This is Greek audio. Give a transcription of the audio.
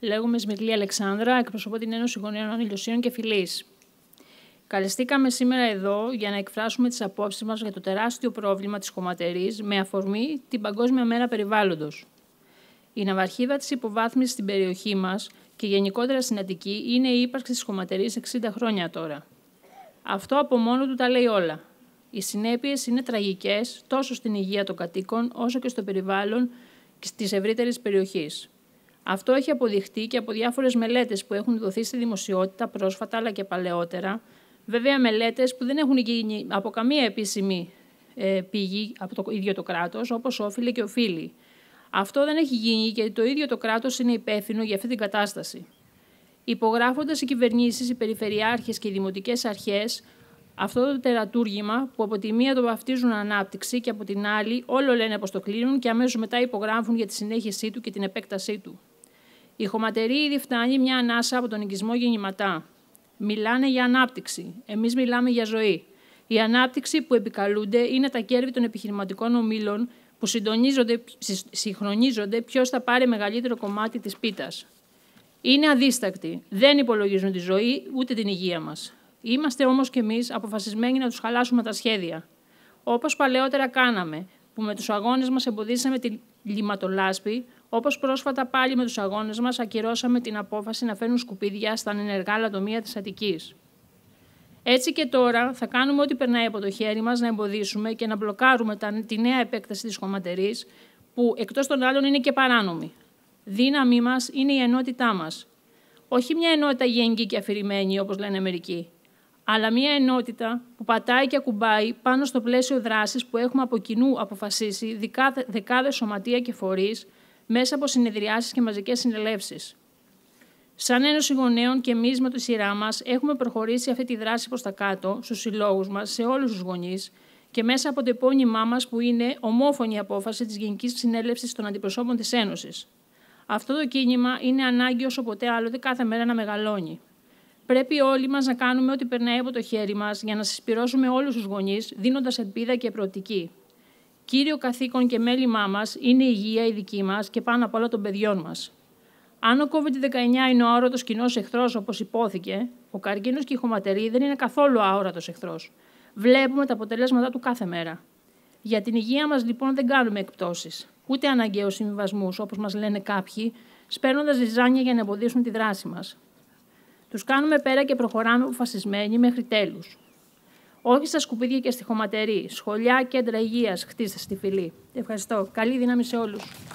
Λέγομαι Σμιτλή Αλεξάνδρα, εκπροσωπώ την Ένωση Γονέων Ανηλιοσύνων και Φιλή. Καλεστήκαμε σήμερα εδώ για να εκφράσουμε τις απόψεις μας για το τεράστιο πρόβλημα της χωματερής με αφορμή την Παγκόσμια Μέρα Περιβάλλοντος. Η ναυαρχίδα της υποβάθμιση στην περιοχή μας και γενικότερα στην Αττική είναι η ύπαρξη της χωματερής 60 χρόνια τώρα. Αυτό από μόνο του τα λέει όλα. Οι συνέπειες είναι τραγικές τόσο στην υγεία των κατοίκων όσο και στο περιβάλλον της ευρύτερης περιοχής. Αυτό έχει αποδειχτεί και από διάφορες μελέτες που έχουν δοθεί στη δημοσιότητα πρόσφατα αλλά και παλαιότερα. Βέβαια, μελέτες που δεν έχουν γίνει από καμία επίσημη ε, πηγή από το ίδιο το κράτος, όπως όφιλε και οφείλει. Αυτό δεν έχει γίνει γιατί το ίδιο το κράτος είναι υπεύθυνο για αυτή την κατάσταση. Υπογράφοντας οι κυβερνήσεις, οι περιφερειάρχες και οι δημοτικές αρχές αυτό το τερατούργημα που από τη μία το βαφτίζουν ανάπτυξη και από την άλλη όλο λένε πως το κλείνουν και αμέσως μετά υπογράφουν για τη συνέχιση του και την επέκτασή του. Η χωματερή ήδη φτάνει μια ανάσα από τον οικισμό γεννηματά. Μιλάνε για ανάπτυξη. Εμείς μιλάμε για ζωή. Η ανάπτυξη που επικαλούνται είναι τα κέρδη των επιχειρηματικών ομήλων που συγχρονίζονται ποιος θα πάρει μεγαλύτερο κομμάτι της πίτας. Είναι αδίστακτοι. Δεν υπολογίζουν τη ζωή ούτε την υγεία μας. Είμαστε όμως κι εμείς αποφασισμένοι να τους χαλάσουμε τα σχέδια. Όπως παλαιότερα κάναμε, που με τους αγώνες μας εμποδίσαμε λιματολάσπη, όπως πρόσφατα πάλι με τους αγώνες μας ακυρώσαμε την απόφαση να φέρουν σκουπίδια στα ενεργά λατομεία της Αττικής. Έτσι και τώρα θα κάνουμε ό,τι περνάει από το χέρι μας να εμποδίσουμε και να μπλοκάρουμε τη νέα επέκταση της χωματερής, που εκτός των άλλων είναι και παράνομη. Δύναμή μας είναι η ενότητά μας. Όχι μια ενότητα γενική και αφηρημένη, όπως λένε μερικοί, αλλά μια ενότητα που πατάει και ακουμπάει πάνω στο πλαίσιο δράσης που έχουμε από κοινού αποφασίσει δεκάδες σωματεία και φορείς μέσα από συνεδριάσεις και μαζικές συνελεύσεις. Σαν Ένωση Γονέων και εμείς με τη σειρά μας έχουμε προχωρήσει αυτή τη δράση προς τα κάτω, στους συλλόγους μας, σε όλους τους γονείς και μέσα από το επώνυμά μας που είναι ομόφωνη απόφαση της Γενικής Συνέλευσης των Αντιπροσώπων της Ένωσης. Αυτό το κίνημα είναι ανάγκη όσο ποτέ άλλοτε κάθε μέρα να μεγαλώνει. Πρέπει όλοι μας να κάνουμε ό,τι περνάει από το χέρι μας για να συσπηρώσουμε όλους τους γονείς, δίνοντας ελπίδα και προοπτική. Κύριο καθήκον και μέλημά μας είναι η υγεία η δική μας και πάνω απ' όλα των παιδιών μας. Αν ο COVID-19 είναι ο αόρατο κοινός εχθρός, όπως υπόθηκε, ο καρκίνος και η χωματερή δεν είναι καθόλου αόρατο εχθρός. Βλέπουμε τα αποτελέσματά του κάθε μέρα. Για την υγεία μας, λοιπόν, δεν κάνουμε εκπτώσεις, ούτε αναγκαίους συμβιβασμού, όπως μας λένε κάποιοι, σπέρνοντας ζυζάνια για να εμποδίσουν τη δράση μας. Τους κάνουμε πέρα και προχωράμε αποφασισμένοι μέχρι τέλους. Όχι στα σκουπίδια και στη χωματερή. Σχολιά, κέντρα υγείας, χτίστε στη φυλή. Ευχαριστώ. Καλή δύναμη σε όλους.